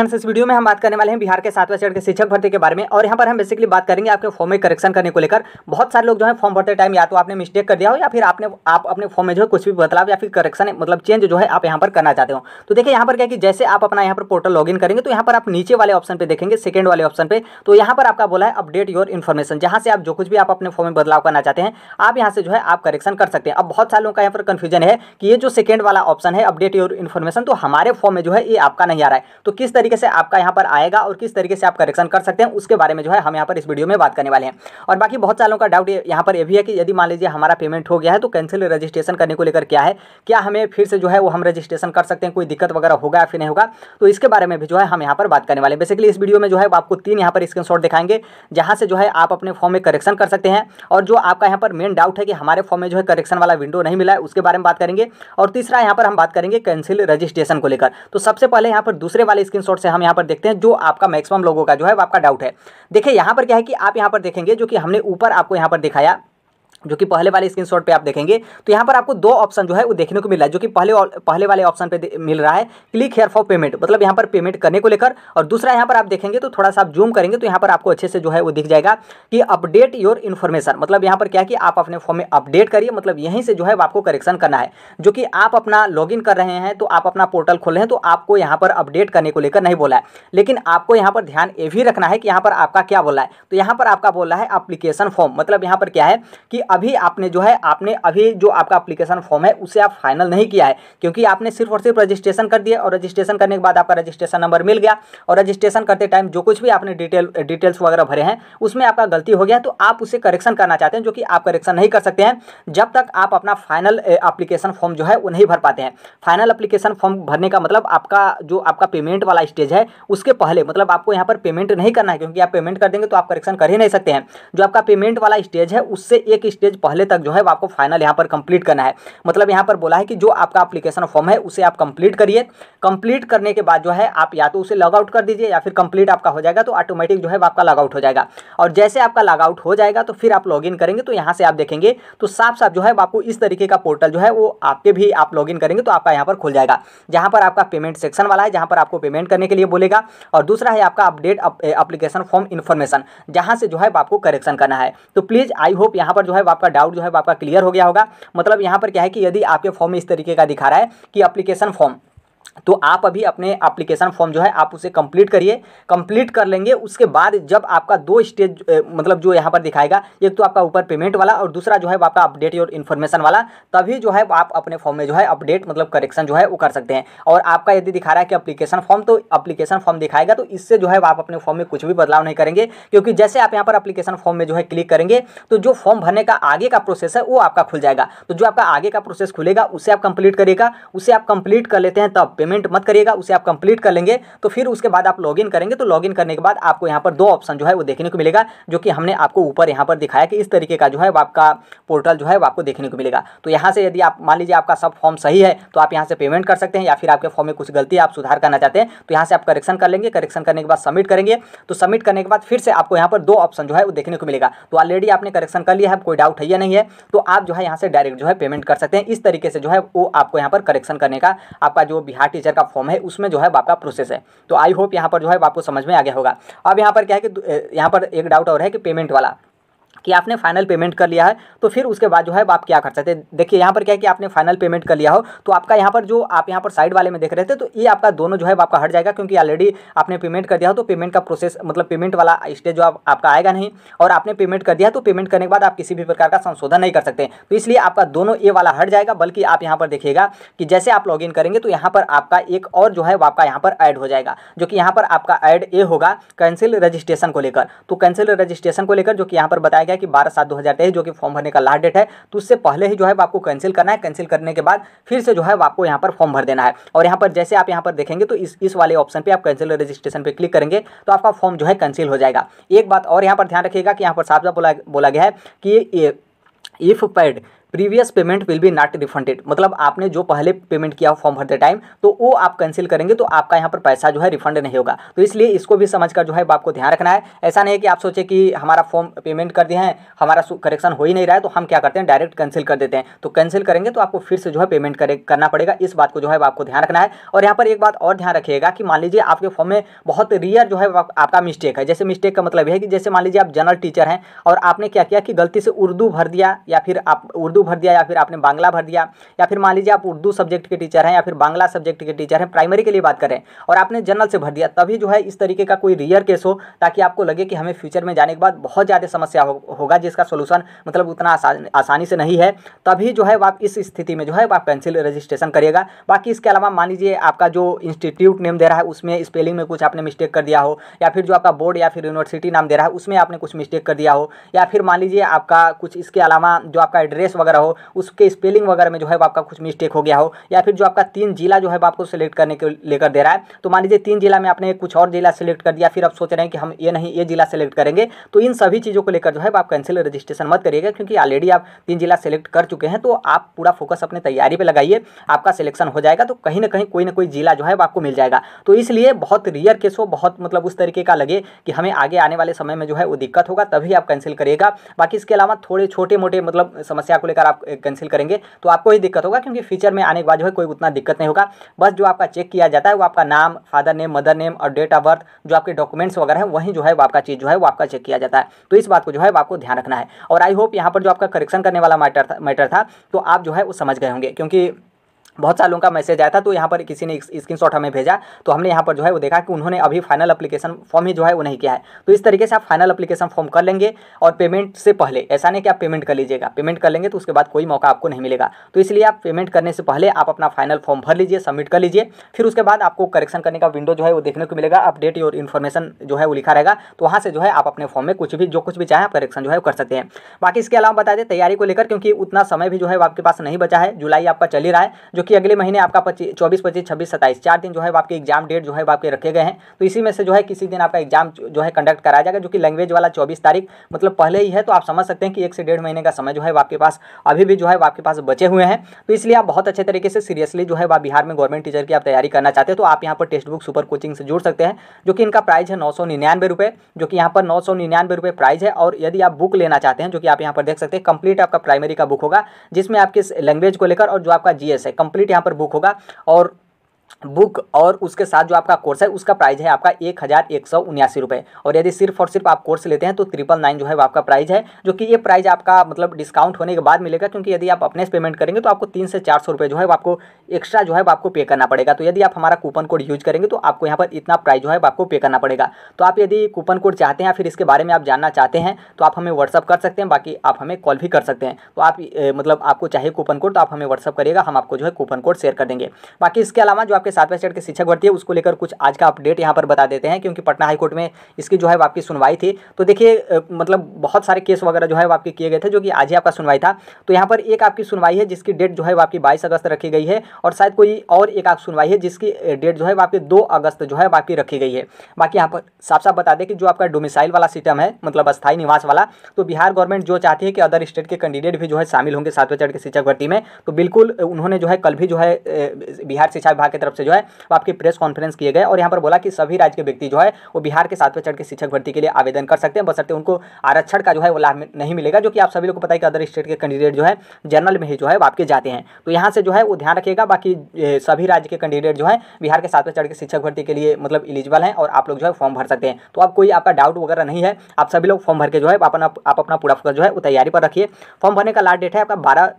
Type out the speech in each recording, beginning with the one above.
इस वीडियो में हम बात करने वाले हैं बिहार के सातवें चरण के शिक्षक भर्ती के बारे में और यहाँ पर हम बेसिकली बात करेंगे आपके फॉर्म में करेक्शन करने को लेकर बहुत सारे लोग जो है फॉर्म भरते टाइम या तो आपने मिस्टेक कर दिया हो या फिर आपने आप अपने फॉर्म में जो है कुछ भी बदलाव या फिर करेक्शन मतलब चेंज जो है आप यहाँ पर करना चाहते हो तो देखिए यहाँ पर क्या कि जैसे आप अपना यहाँ पर पोर्टल लॉग करेंगे तो यहाँ पर आप नीचे वाले ऑप्शन पर देखेंगे सेकंड वाले ऑप्शन पर तो यहाँ पर आपका बोला है अपडेट योर इन्फॉर्मेशन जहाँ से आप जो कुछ भी आप अपने फॉर्म में बदलाव करना चाहते हैं आप यहाँ से जो है आप करेक्शन कर सकते हैं अब बहुत सारे लोगों का यहाँ पर कन्फ्यूजन है कि ये जो सेकेंड वाला ऑप्शन है अपडेट योर इन्फॉर्मेशन तो हमारे फॉर्म में जो है ये आपका नहीं आ रहा है तो किस तरीके से आपका यहाँ पर आएगा और किस तरीके से आप करेक्शन कर सकते हैं उसके बारे में जो है हम यहाँ पर इस वीडियो में बात करने वाले हैं और बाकी बहुत सालों का डाउट यहाँ पर यह भी है कि यदि मान लीजिए हमारा पेमेंट हो गया है तो कैंसिल रजिस्ट्रेशन करने को लेकर क्या है क्या हमें फिर से जो है वो हम रजिस्ट्रेशन कर सकते हैं कोई दिक्कत वगैरह होगा या फिर नहीं होगा तो इसके बारे में भी जो है हम यहाँ पर बात करने वाले हैं बेसिकली इस वीडियो में जो है आपको तीन यहाँ पर स्क्रीन दिखाएंगे जहाँ से जो है आप अपने फॉर्म में करेक्शन कर सकते हैं और जो आपका यहाँ पर मेन डाउट है कि हमारे फॉर्म में जो है करेक्शन वाला विंडो नहीं मिला है उसके बारे में बात करेंगे और तीसरा यहाँ पर हम बात करेंगे कैंसिल रजिस्ट्रेशन को लेकर तो सबसे पहले यहाँ पर दूसरे वाले स्क्रीन स्क्रीनशॉट से हम यहाँ पर देखते हैं जो आपका मैक्सिमम लोगों का जो है आपका डाउट है देखिए यहाँ पर क्या है कि आप यहाँ पर देखेंगे जो कि हमने ऊपर आपको यहाँ पर दिखाया जो कि पहले वाले स्क्रीनशॉट पे आप देखेंगे तो यहाँ पर आपको दो ऑप्शन जो है वो देखने को मिल रहा है जो कि पहले पहले वाले ऑप्शन पे मिल रहा है क्लिक हेयर फॉर पेमेंट मतलब यहाँ पर पेमेंट करने को लेकर और दूसरा यहाँ पर आप देखेंगे तो थोड़ा सा आप जूम करेंगे तो यहाँ पर आपको अच्छे से जो है वो दिख जाएगा कि अपडेट योर इन्फॉर्मेशन मतलब यहाँ पर क्या कि आप अपने फॉर्म में अपडेट करिए मतलब यहीं से जो है आपको करेक्शन करना है जो कि आप अपना लॉग कर रहे हैं तो आप अपना पोर्टल खोल रहे हैं तो आपको यहाँ पर अपडेट करने को लेकर नहीं बोला है लेकिन आपको यहाँ पर ध्यान ये भी रखना है कि यहाँ पर आपका क्या बोला है तो यहाँ पर आपका बोला है अप्लीकेशन फॉर्म मतलब यहाँ पर क्या है कि अभी आपने जो है आपने अभी जो आपका अप्लीकेशन फॉर्म है उसे आप फाइनल नहीं किया है क्योंकि आपने सिर्फ और सिर्फ रजिस्ट्रेशन कर दिया और रजिस्ट्रेशन करने के बाद आपका रजिस्ट्रेशन नंबर मिल गया और रजिस्ट्रेशन करते टाइम जो कुछ भी आपने डिटेल डिटेल्स वगैरह भरे हैं उसमें आपका गलती हो गया तो आप उसे करेक्शन करना चाहते हैं जो कि आप करेक्शन नहीं कर सकते हैं जब तक आप अपना फाइनल अप्लीकेशन फॉर्म जो है वो नहीं भर पाते हैं फाइनल अप्लीकेशन फॉर्म भरने का मतलब आपका जो आपका पेमेंट वाला स्टेज है उसके पहले मतलब आपको यहाँ पर पेमेंट नहीं करना है क्योंकि आप पेमेंट कर देंगे तो आप करेक्शन कर ही नहीं सकते हैं जो आपका पेमेंट वाला स्टेज है उससे एक स्टेज पहले तक जो है आपको फाइनल यहाँ पर कंप्लीट करना है मतलब यहाँ पर बोला है कि जो आपका अप्लीकेशन फॉर्म है उसे आप कंप्लीट करिए कंप्लीट करने के बाद जो है आप या तो उसे लॉगआउट कर दीजिए या फिर कंप्लीट आपका हो जाएगा तो ऑटोमेटिक जो है आपका लॉगआउट हो जाएगा और जैसे आपका लॉगआउट हो जाएगा तो फिर आप लॉगिन करेंगे तो यहाँ से आप देखेंगे तो साफ साफ जो है आपको इस तरीके का पोर्टल जो है वो आपके भी आप लॉगिन करेंगे तो आपका यहाँ पर खुल जाएगा जहाँ पर आपका पेमेंट सेक्शन वाला है जहाँ पर आपको पेमेंट करने के लिए बोलेगा और दूसरा है आपका अपडेट अप्लीकेशन फॉर्म इन्फॉर्मेशन जहाँ से जो है आपको करेक्शन करना है तो प्लीज़ आई होप यहाँ पर जो है आपका डाउट जो है आपका क्लियर हो गया होगा मतलब यहाँ पर क्या है कि यदि आपके फॉर्म इस तरीके का दिखा रहा है कि अप्लीकेशन फॉर्म तो आप अभी अपने एप्लीकेशन फॉर्म जो है आप उसे कंप्लीट करिए कंप्लीट कर लेंगे उसके बाद जब आपका दो स्टेज मतलब जो यहाँ पर दिखाएगा एक तो आपका ऊपर पेमेंट वाला और दूसरा जो है आपका अपडेट और इन्फॉर्मेशन वाला तभी जो है आप अपने फॉर्म में जो है अपडेट मतलब करेक्शन जो है वो कर सकते हैं और आपका यदि दिखा रहा है कि अप्लीकेशन फॉर्म तो अप्लीकेशन फॉर्म दिखाएगा तो इससे जो है आप अपने फॉर्म में कुछ भी बदलाव नहीं करेंगे क्योंकि जैसे आप यहाँ पर अप्लीकेशन फॉर्म में जो है क्लिक करेंगे तो जो फॉर्म भरने का आगे का प्रोसेस है वो आपका खुल जाएगा तो जो आपका आगे का प्रोसेस खुलेगा उसे आप कंप्लीट करिएगा उसे आप कंप्लीट कर लेते हैं तब पेमेंट मत करिएगा उसे आप कंप्लीट कर लेंगे तो फिर उसके बाद आप लॉगिन करेंगे तो लॉगिन करने के बाद आपको यहाँ पर दो ऑप्शन जो है वो देखने को मिलेगा जो कि हमने आपको ऊपर यहाँ पर दिखाया कि इस तरीके का जो है आपका पोर्टल जो है वो आपको देखने को मिलेगा तो यहाँ से यदि आप मान लीजिए आपका सब फॉर्म सही है तो आप यहाँ से पेमेंट कर सकते हैं या फिर आपके फॉर्म में कुछ गलती आप सुधार करना चाहते हैं तो यहाँ से आप करेक्शन कर लेंगे करेक्शन करने के बाद सबमिट करेंगे तो सबमिट करने के बाद फिर से आपको यहाँ पर दो ऑप्शन जो है वो देखने को मिलेगा तो ऑलरेडी आपने करेक्शन कर लिया है कोई डाउट है या नहीं है तो आप जो है यहाँ से डायरेक्ट जो है पेमेंट कर सकते हैं इस तरीके से जो है वो आपको यहाँ पर करेक्शन करने का आपका जो बिहार टीचर का फॉर्म है उसमें जो है आपका प्रोसेस है तो आई होप यहाँ पर जो है आपको समझ में आ गया होगा अब यहाँ पर क्या है कि यहाँ पर एक डाउट और है कि पेमेंट वाला कि आपने फाइनल पेमेंट कर लिया है तो फिर उसके बाद जो है आप क्या कर सकते हैं देखिए यहाँ पर क्या है कि आपने फाइनल पेमेंट कर लिया हो तो आपका यहाँ पर जो आप यहाँ पर साइड वाले में देख रहे थे तो ये आपका दोनों जो है आपका हट जाएगा क्योंकि ऑलरेडी आपने पेमेंट कर दिया हो तो पेमेंट का प्रोसेस मतलब पेमेंट वाला स्टेज जो आपका आएगा नहीं और आपने पेमेंट कर दिया तो पेमेंट करने के बाद आप किसी भी प्रकार का संशोधन नहीं कर सकते तो इसलिए आपका दोनों ये वाला हट जाएगा बल्कि आप यहाँ पर देखिएगा कि जैसे आप लॉग करेंगे तो यहाँ पर आपका एक और जो है आपका यहाँ पर ऐड हो जाएगा जो कि यहाँ पर आपका ऐड ए होगा कैंसिल रजिस्ट्रेशन को लेकर तो कैंसिल रजिस्ट्रेशन को लेकर जो कि यहाँ पर बताया गया गया कि बारह सात दो हज़ार तेईस जो कि फॉर्म भरने का लास्ट डेट है तो उससे पहले ही जो है आपको कैंसिल करना है कैंसिल करने के बाद फिर से जो है आपको यहाँ पर फॉर्म भर देना है और यहाँ पर जैसे आप यहाँ पर देखेंगे तो इस इस वाले ऑप्शन पर आप कैंसिल रजिस्ट्रेशन पर क्लिक करेंगे तो आपका फॉर्म जो है कैंसिल हो जाएगा एक बात और यहाँ पर ध्यान रखिएगा कि यहाँ पर साफ साफ बोला बोला गया है कि if paid previous payment will be not refunded मतलब आपने जो पहले पेमेंट किया फॉर्म भरते टाइम तो वो आप कैंसिल करेंगे तो आपका यहाँ पर पैसा जो है रिफंड नहीं होगा तो इसलिए इसको भी समझ कर जो है आपको ध्यान रखना है ऐसा नहीं है कि आप सोचे कि हमारा फॉर्म पेमेंट कर दिए हैं हमारा करेक्शन हो ही नहीं रहा है तो हम क्या करते हैं डायरेक्ट कैंसिल कर देते हैं तो कैंसिल करेंगे तो आपको फिर से जो है पेमेंट करे करना पड़ेगा इस बात को जो है आपको ध्यान रखना है और यहाँ पर एक बात और ध्यान रखिएगा कि मान लीजिए आपके फॉर्म में बहुत रियर जो है आपका मिस्टेक है जैसे मिस्टेक का मतलब यह है कि जैसे मान लीजिए आप जनरल टीचर हैं और आपने क्या किया कि गलती से उर्दू भर दिया या फिर आप उर्दू उर्दू भर दिया या फिर आपने बांग्ला भर दिया या फिर मान लीजिए आप उर्दू सब्जेक्ट के टीचर हैं या फिर बांग्ला सब्जेक्ट के टीचर हैं प्राइमरी के लिए बात करें और आपने जनरल से भर दिया तभी जो है इस तरीके का कोई रियर केस हो ताकि आपको लगे कि हमें फ्यूचर में जाने के बाद बहुत ज़्यादा समस्या होगा जिसका सोल्यूशन मतलब उतना आसानी से नहीं है तभी जो है आप इस स्थिति में जो है आप पेंसिल रजिस्ट्रेशन करिएगा बाकी इसके अलावा मान लीजिए आपका जो इंस्टीट्यूट नेम दे रहा है उसमें स्पेलिंग में कुछ आपने मिस्टेक कर दिया हो या फिर जो आपका बोर्ड या फिर यूनिवर्सिटी नाम दे रहा है उसमें आपने कुछ मिस्टेक कर दिया हो या फिर मान लीजिए आपका कुछ इसके अलावा जो आपका एड्रेस वगैरह वगैरह हो उसके स्पेलिंग वगैरह में जो है वो आपका कुछ मिस्टेक हो गया हो या फिर जो आपका तीन जिला जो है वो आपको सेलेक्ट करने के लेकर दे रहा है तो मान लीजिए तीन जिला में आपने कुछ और जिला सेलेक्ट कर दिया फिर आप सोच रहे हैं कि हम ये नहीं ये जिला सेलेक्ट करेंगे तो इन सभी चीज़ों को लेकर जो है आप कैंसिल रजिस्ट्रेशन मत करिएगा क्योंकि ऑलरेडी आप तीन जिला सेलेक्ट कर चुके हैं तो आप पूरा फोकस अपने तैयारी पर लगाइए आपका सिलेक्शन हो जाएगा तो कहीं ना कहीं कोई ना कोई जिला जो है आपको मिल जाएगा तो इसलिए बहुत रियर केस हो बहुत मतलब उस तरीके का लगे कि हमें आगे आने वाले समय में जो है वो दिक्कत होगा तभी आप कैंसिल करिएगा बाकी इसके अलावा थोड़े छोटे मोटे मतलब समस्या को लेकर अगर आप कैंसिल करेंगे तो आपको ही दिक्कत होगा क्योंकि फ्यूचर में आने के बाद जो है कोई उतना दिक्कत नहीं होगा बस जो आपका चेक किया जाता है वो आपका नाम फादर नेम मदर नेम और डेट ऑफ बर्थ जो आपके डॉक्यूमेंट्स वगैरह हैं वहीं जो है वो आपका चीज़ जो है वो आपका चेक किया जाता है तो इस बात को जो है आपको ध्यान रखना है और आई होप यहाँ पर जो आपका करेक्शन करने वाला मैटर था मैटर था तो आप जो है वो समझ गए होंगे क्योंकि बहुत लोगों का मैसेज आया था तो यहाँ पर किसी ने स्क्रीनशॉट हमें भेजा तो हमने यहाँ पर जो है वो देखा कि उन्होंने अभी फाइनल अपलीकेशन फॉर्म ही जो है वो नहीं किया है तो इस तरीके से आप फाइनल अपलीकेशन फॉर्म कर लेंगे और पेमेंट से पहले ऐसा नहीं कि आप पेमेंट कर लीजिएगा पेमेंट कर लेंगे तो उसके बाद कोई मौका आपको नहीं मिलेगा तो इसलिए आप पेमेंट करने से पहले आप अपना फाइनल फॉर्म भर लीजिए सबमिट कर लीजिए फिर उसके बाद आपको करेक्शन करने का विंडो जो है वो देखने को मिलेगा अपडेट और इन्फॉर्मेशन जो है वो लिखा रहेगा तो वहाँ से जो है आप अपने फॉर्म में कुछ भी जो कुछ भी चाहें आप करेक्शन जो है वो कर सकते हैं बाकी इसके अलावा बता दें तैयारी को लेकर क्योंकि उतना समय भी जो है आपके पास नहीं बचा है जुलाई आपका चल ही रहा है जो जो कि अगले महीने आपका पच्चीस चौबीस पच्चीस छब्बीस सत्ताईस चार दिन जो है आपके एग्जाम डेट जो है आपके रखे गए हैं तो इसी में से जो है किसी दिन आपका एग्जाम जो है कंडक्ट कराया जाएगा जो कि लैंग्वेज वाला चौबीस तारीख मतलब पहले ही है तो आप समझ सकते हैं कि एक से डेढ़ महीने का समय जो है आपके पास अभी भी जो है आपके पास बचे हुए हैं तो इसलिए आप बहुत अच्छे तरीके से सीरियसली जो है आप बिहार में गवर्नमेंट टीचर की आप तैयारी करना चाहते हैं तो आप यहाँ पर टेक्स्ट बुक सुपर कोचिंग से जुड़ सकते हैं जो कि इनका प्राइस है नौ सौ निन्यानवे रुपये जो कि यहाँ पर नौ सौ निन्यानवे रुपये प्राइस है और यदि आप बुक लेना चाहते हैं जो कि आप यहाँ पर देख सकते हैं कंप्लीट आपका प्राइमरी का बुक होगा जिसमें आपके लैंग्वेज को लेकर और जो आपका जीएस है कंप्लीट यहाँ पर बुक होगा और बुक और उसके साथ जो आपका कोर्स है उसका प्राइस है आपका एक हज़ार एक सौ उन्यासी रुपये और यदि सिर्फ और सिर्फ आप कोर्स लेते हैं तो ट्रिपल नाइन जो है वो आपका प्राइस है जो कि ये प्राइस आपका मतलब डिस्काउंट होने के बाद मिलेगा क्योंकि यदि आप अपने से पेमेंट करेंगे तो आपको तीन से चार सौ रुपये जो है वो आपको एक्स्ट्रा जो है वो आपको पे करना पड़ेगा तो यदि आप हमारा कूपन कोड यूज करेंगे तो आपको यहाँ पर इतना प्राइस जो है आपको पे करना पड़ेगा तो आप यदि कूपन कोड चाहते हैं या फिर इसके बारे में आप जानना चाहते हैं तो आप हमें व्हाट्सअप कर सकते हैं बाकी आप हमें कॉल भी कर सकते हैं तो आप मतलब आपको चाहिए कूपन कोड तो आप हमें व्हाट्सअप करिएगा हम आपको जो है कूपन कोड शेयर कर देंगे बाकी इसके अलावा जो आपके सातवें स्टेट के शिक्षक भर्ती है उसको लेकर कुछ आज का अपडेट यहाँ पर बता देते हैं क्योंकि पटना हाईकोर्ट में इसकी जो है आपकी सुनवाई थी तो देखिए मतलब बहुत सारे केस वगैरह जो है आपके किए गए थे जो कि आज ही आपका सुनवाई था तो यहाँ पर एक आपकी सुनवाई है जिसकी डेट जो है आपकी बाईस अगस्त रखी गई है और शायद कोई और एक आप सुनवाई है जिसकी डेट जो है आपकी दो अगस्त जो है आपकी रखी गई है बाकी यहाँ पर साफ साफ बता दें कि जो आपका डोमिसाइल वाला सिस्टम है मतलब स्थायी निवास वाला तो बिहार गवर्नमेंट जो चाहती है कि अदर स्टेट के कैंडिडेट भी जो है शामिल होंगे सातवें चरण के शिक्षक भर्ती में तो बिल्कुल उन्होंने जो है कल भी जो है बिहार शिक्षा विभाग की तरफ तरफ से जो है आपकी प्रेस कॉन्फ्रेंस किए गए और यहाँ पर बोला कि सभी राज्य के व्यक्ति जो है वो बिहार के सातवें चढ़ के शिक्षक भर्ती के लिए आवेदन कर सकते हैं बस सकते उनको आरक्षण का जो है वो लाभ नहीं मिलेगा जो कि आप सभी लोग को पता है कि अदर स्टेट के कैंडिडेट जो है जनरल में ही जो है वो आपके जाते हैं तो यहाँ से जो है वो ध्यान रखिएगा बाकी सभी राज्य के कैंडिडेट जो है बिहार के सातवें चढ़ के शिक्षक भर्ती के लिए मतलब इलिजिबल हैं और आप लोग जो है फॉर्म भर सकते हैं तो अब कोई आपका डाउट वगैरह नहीं है आप सभी लोग फॉर्म भर के जो है आप अपना आप अपना पूरा फोकस जो है वो तैयारी पर रखिए फॉर्म भरने का लास्ट डेट है आपका बारह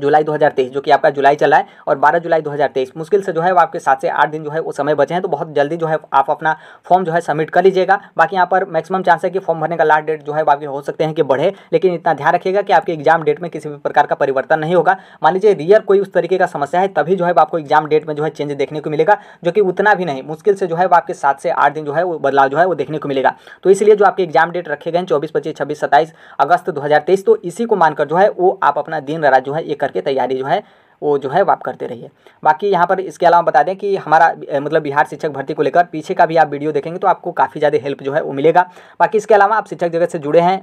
जुलाई 2023 जो कि आपका जुलाई चला है और 12 जुलाई 2023 मुश्किल से जो है वो आपके सात से आठ दिन जो है वो समय बचे हैं तो बहुत जल्दी जो है आप अपना फॉर्म जो है सबमिट कर लीजिएगा बाकी यहाँ पर मैक्सिमम चांस है कि फॉर्म भरने का लास्ट डेट जो है आपके हो सकते हैं कि बढ़े लेकिन इतना ध्यान रखिएगा कि आपके एग्जाम डेट में किसी भी प्रकार का परिवर्तन नहीं होगा मान लीजिए रियर कोई उस तरीके का समस्या है तभी जो है आपको एग्जाम डेट में जो है चेंज देखने को मिलेगा जो कि उतना भी नहीं मुश्किल से जो है आपके सात से आठ दिन जो है वो बदलाव जो है वो देखने को मिलेगा तो इसलिए जो आपके एग्जाम डेट रखे गए हैं चौबीस पच्चीस छब्बीस सत्ताईस अगस्त दो तो इसी को मानकर जो है वो आप अपना दिन रात जो है एक करके तैयारी जो है वो जो है आप करते रहिए बाकी यहाँ पर इसके अलावा बता दें कि हमारा मतलब बिहार शिक्षक भर्ती को लेकर पीछे का भी आप वीडियो देखेंगे तो आपको काफ़ी ज़्यादा हेल्प जो है वो मिलेगा बाकी इसके अलावा आप शिक्षक जगत से जुड़े हैं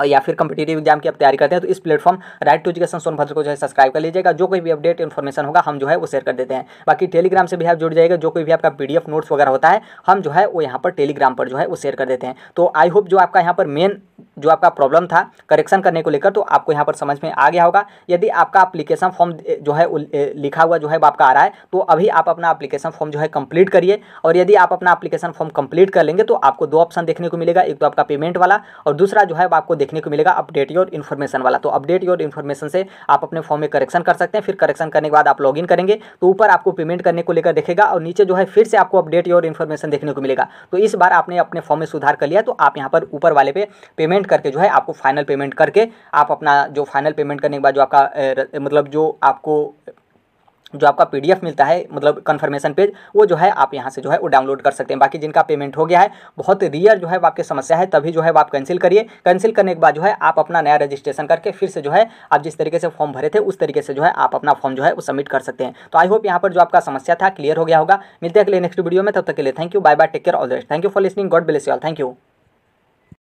और या फिर कम्पिटेटिव एग्जाम की आप तैयारी करते हैं तो इस platform right to education Sonbhadra को जो है सब्सक्राइब कर लीजिएगा जो कोई भी अपडेट इन्फॉर्मेशन होगा हम जो है वो शेयर कर देते हैं बाकी टेलीग्राम से भी आप जुड़ जाएगा जो कोई भी आपका पीडीएफ नोट्स वगैरह होता है हम जो है वो यहाँ पर टेलीग्राम पर जो है वो शेयर कर देते हैं तो आई होप जो आपका यहाँ पर मेन जो आपका प्रॉब्लम था करेक्शन करने को लेकर तो आपको यहाँ पर समझ में आ गया होगा यदि आपका अप्लीकेशन फॉर्म जो है लिखा हुआ जो है आपका आ रहा है तो अभी आप अपना अप्लीकेशन फॉर्म जो है कंप्लीट करिए और यदि आप अपना अप्लीकेशन फॉर्म कंप्लीट कर लेंगे तो आपको दो ऑप्शन देखने को मिलेगा एक तो आपका पेमेंट वाला और दूसरा जो है आपको देखने को मिलेगा अपडेट योर इन्फॉर्मेशन वाला तो अपडेट योर इन्फॉर्मेशन से आप अपने फॉर्म में करेक्शन कर सकते हैं फिर करेक्शन करने के बाद आप लॉग करेंगे तो ऊपर आपको पेमेंट करने को लेकर देखेगा और नीचे जो है फिर से आपको अपडेट योर इन्फॉर्मेशन देखने को मिलेगा तो इस बार आपने अपने फॉर्म में सुधार कर लिया तो आप यहाँ पर ऊपर वाले पे पेमेंट करके जो है आपको फाइनल पेमेंट करके आप अपना जो फाइनल पेमेंट करने के बाद जो आपका मतलब जो आपको जो आपका पीडीएफ मिलता है मतलब कन्फर्मेशन पेज वो जो है आप यहाँ से जो है वो डाउनलोड कर सकते हैं बाकी जिनका पेमेंट हो गया है बहुत रियर जो है आपकी समस्या है तभी जो है आप कैंसिल करिए कैंसिल करने के बाद जो है आप अपना नया रजिस्ट्रेशन करके फिर से जो है आप जिस तरीके से फॉर्म भरे थे उस तरीके से जो है आप अपना फॉर्म जो है वो सबमिट कर सकते हैं तो आई होप यहाँ पर जो आपका समस्या था क्लियर हो गया होगा मिलते हैं अगले नेक्स्ट वीडियो में तब तक के लिए thank you bye bye take care all the thank you for listening God bless you all thank you